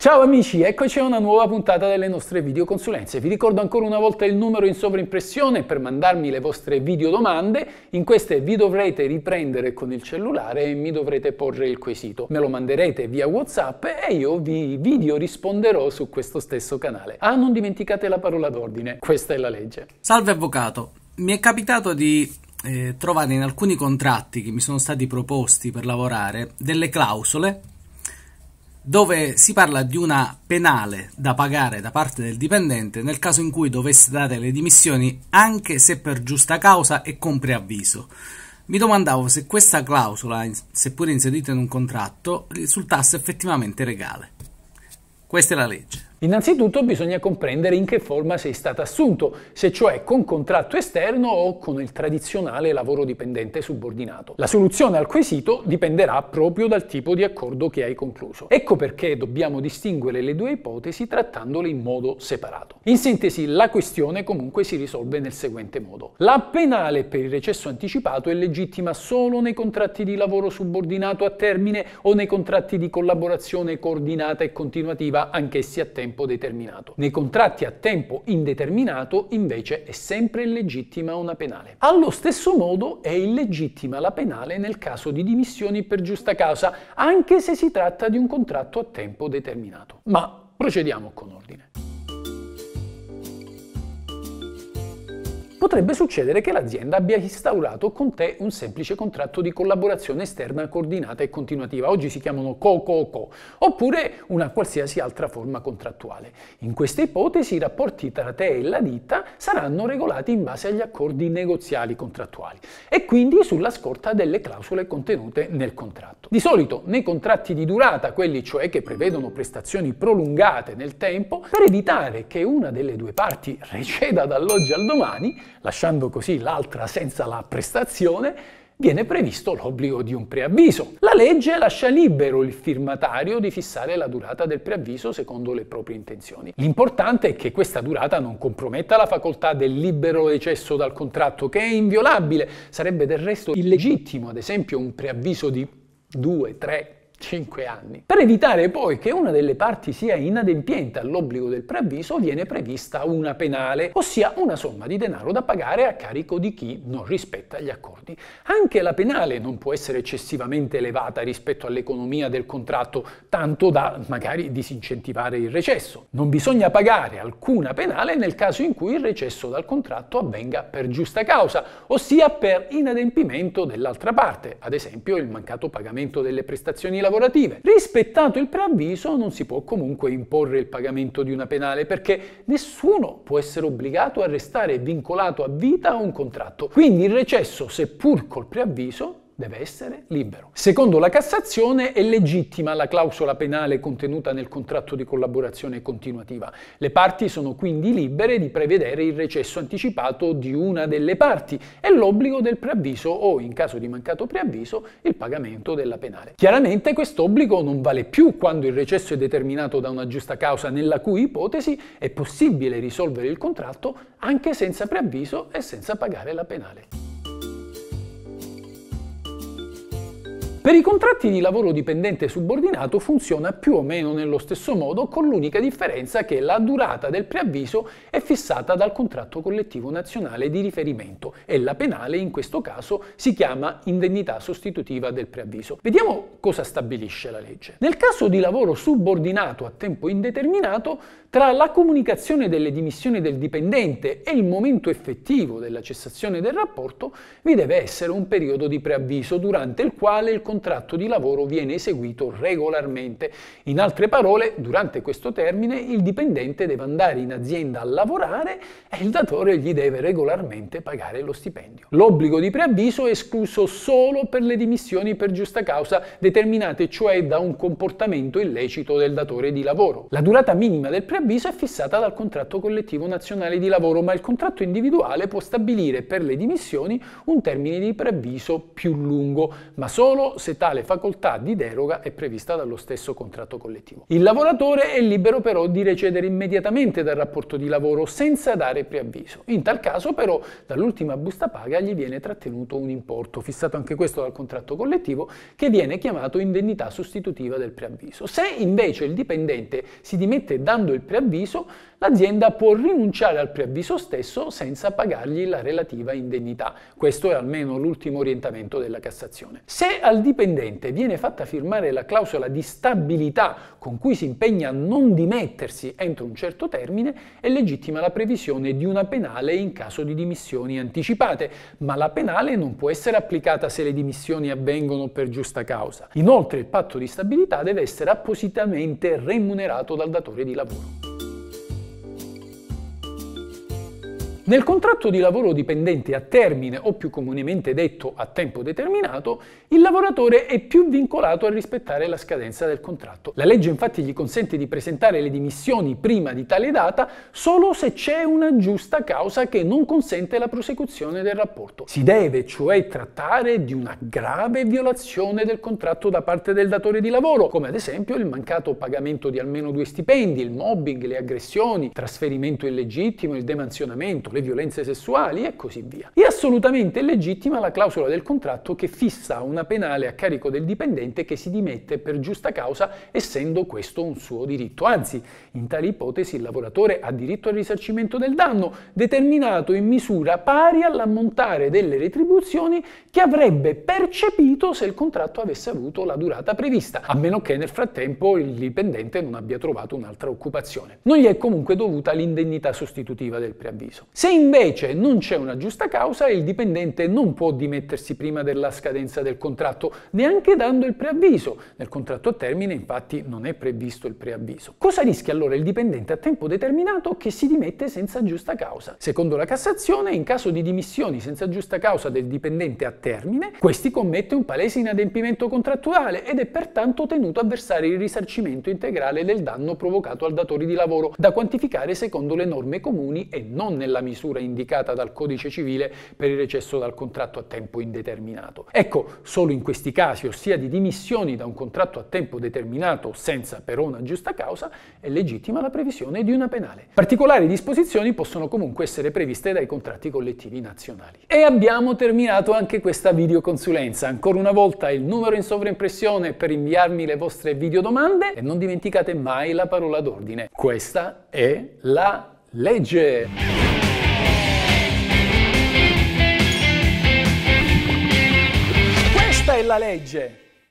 Ciao amici, eccoci a una nuova puntata delle nostre videoconsulenze. Vi ricordo ancora una volta il numero in sovraimpressione per mandarmi le vostre videodomande. In queste vi dovrete riprendere con il cellulare e mi dovrete porre il quesito. Me lo manderete via WhatsApp e io vi video risponderò su questo stesso canale. Ah, non dimenticate la parola d'ordine, questa è la legge. Salve avvocato, mi è capitato di eh, trovare in alcuni contratti che mi sono stati proposti per lavorare delle clausole dove si parla di una penale da pagare da parte del dipendente nel caso in cui dovesse dare le dimissioni anche se per giusta causa e con preavviso. Mi domandavo se questa clausola, seppure inserita in un contratto, risultasse effettivamente legale. Questa è la legge. Innanzitutto bisogna comprendere in che forma sei stato assunto, se cioè con contratto esterno o con il tradizionale lavoro dipendente subordinato. La soluzione al quesito dipenderà proprio dal tipo di accordo che hai concluso. Ecco perché dobbiamo distinguere le due ipotesi trattandole in modo separato. In sintesi, la questione comunque si risolve nel seguente modo. La penale per il recesso anticipato è legittima solo nei contratti di lavoro subordinato a termine o nei contratti di collaborazione coordinata e continuativa, anch'essi a tempo tempo determinato. Nei contratti a tempo indeterminato invece è sempre illegittima una penale. Allo stesso modo è illegittima la penale nel caso di dimissioni per giusta causa, anche se si tratta di un contratto a tempo determinato. Ma procediamo con ordine. potrebbe succedere che l'azienda abbia instaurato con te un semplice contratto di collaborazione esterna coordinata e continuativa, oggi si chiamano co-co-co, oppure una qualsiasi altra forma contrattuale. In questa ipotesi i rapporti tra te e la ditta saranno regolati in base agli accordi negoziali contrattuali e quindi sulla scorta delle clausole contenute nel contratto. Di solito nei contratti di durata, quelli cioè che prevedono prestazioni prolungate nel tempo, per evitare che una delle due parti receda dall'oggi al domani, lasciando così l'altra senza la prestazione, viene previsto l'obbligo di un preavviso. La legge lascia libero il firmatario di fissare la durata del preavviso secondo le proprie intenzioni. L'importante è che questa durata non comprometta la facoltà del libero eccesso dal contratto, che è inviolabile. Sarebbe del resto illegittimo, ad esempio, un preavviso di 2, 3, 5 anni. Per evitare poi che una delle parti sia inadempiente all'obbligo del preavviso viene prevista una penale, ossia una somma di denaro da pagare a carico di chi non rispetta gli accordi. Anche la penale non può essere eccessivamente elevata rispetto all'economia del contratto, tanto da magari disincentivare il recesso. Non bisogna pagare alcuna penale nel caso in cui il recesso dal contratto avvenga per giusta causa, ossia per inadempimento dell'altra parte, ad esempio il mancato pagamento delle prestazioni lavorative lavorative. Rispettato il preavviso non si può comunque imporre il pagamento di una penale perché nessuno può essere obbligato a restare vincolato a vita a un contratto. Quindi il recesso, seppur col preavviso, deve essere libero. Secondo la Cassazione è legittima la clausola penale contenuta nel contratto di collaborazione continuativa. Le parti sono quindi libere di prevedere il recesso anticipato di una delle parti e l'obbligo del preavviso o, in caso di mancato preavviso, il pagamento della penale. Chiaramente quest'obbligo non vale più quando il recesso è determinato da una giusta causa nella cui ipotesi è possibile risolvere il contratto anche senza preavviso e senza pagare la penale. Per i contratti di lavoro dipendente subordinato funziona più o meno nello stesso modo, con l'unica differenza che la durata del preavviso è fissata dal contratto collettivo nazionale di riferimento e la penale in questo caso si chiama indennità sostitutiva del preavviso. Vediamo cosa stabilisce la legge. Nel caso di lavoro subordinato a tempo indeterminato, tra la comunicazione delle dimissioni del dipendente e il momento effettivo della cessazione del rapporto vi deve essere un periodo di preavviso durante il quale il contratto contratto di lavoro viene eseguito regolarmente. In altre parole, durante questo termine il dipendente deve andare in azienda a lavorare e il datore gli deve regolarmente pagare lo stipendio. L'obbligo di preavviso è escluso solo per le dimissioni per giusta causa, determinate cioè da un comportamento illecito del datore di lavoro. La durata minima del preavviso è fissata dal contratto collettivo nazionale di lavoro, ma il contratto individuale può stabilire per le dimissioni un termine di preavviso più lungo, ma solo se se tale facoltà di deroga è prevista dallo stesso contratto collettivo. Il lavoratore è libero però di recedere immediatamente dal rapporto di lavoro senza dare preavviso. In tal caso però dall'ultima busta paga gli viene trattenuto un importo, fissato anche questo dal contratto collettivo, che viene chiamato indennità sostitutiva del preavviso. Se invece il dipendente si dimette dando il preavviso, l'azienda può rinunciare al preavviso stesso senza pagargli la relativa indennità. Questo è almeno l'ultimo orientamento della Cassazione. Se al dipendente viene fatta firmare la clausola di stabilità con cui si impegna a non dimettersi entro un certo termine, è legittima la previsione di una penale in caso di dimissioni anticipate, ma la penale non può essere applicata se le dimissioni avvengono per giusta causa. Inoltre il patto di stabilità deve essere appositamente remunerato dal datore di lavoro. Nel contratto di lavoro dipendente a termine o più comunemente detto a tempo determinato, il lavoratore è più vincolato a rispettare la scadenza del contratto. La legge infatti gli consente di presentare le dimissioni prima di tale data solo se c'è una giusta causa che non consente la prosecuzione del rapporto. Si deve cioè trattare di una grave violazione del contratto da parte del datore di lavoro, come ad esempio il mancato pagamento di almeno due stipendi, il mobbing, le aggressioni, il trasferimento illegittimo, il demansionamento, le violenze sessuali e così via. È assolutamente legittima la clausola del contratto che fissa una penale a carico del dipendente che si dimette per giusta causa, essendo questo un suo diritto. Anzi, in tale ipotesi il lavoratore ha diritto al risarcimento del danno, determinato in misura pari all'ammontare delle retribuzioni che avrebbe percepito se il contratto avesse avuto la durata prevista, a meno che nel frattempo il dipendente non abbia trovato un'altra occupazione. Non gli è comunque dovuta l'indennità sostitutiva del preavviso. Se se invece non c'è una giusta causa, il dipendente non può dimettersi prima della scadenza del contratto, neanche dando il preavviso. Nel contratto a termine, infatti, non è previsto il preavviso. Cosa rischia allora il dipendente a tempo determinato che si dimette senza giusta causa? Secondo la Cassazione, in caso di dimissioni senza giusta causa del dipendente a termine, questi commette un palese inadempimento contrattuale ed è pertanto tenuto a versare il risarcimento integrale del danno provocato al datore di lavoro, da quantificare secondo le norme comuni e non nella misura misura indicata dal codice civile per il recesso dal contratto a tempo indeterminato. Ecco, solo in questi casi, ossia di dimissioni da un contratto a tempo determinato senza però una giusta causa, è legittima la previsione di una penale. Particolari disposizioni possono comunque essere previste dai contratti collettivi nazionali. E abbiamo terminato anche questa videoconsulenza. Ancora una volta il numero in sovraimpressione per inviarmi le vostre videodomande e non dimenticate mai la parola d'ordine. Questa è la legge. della legge.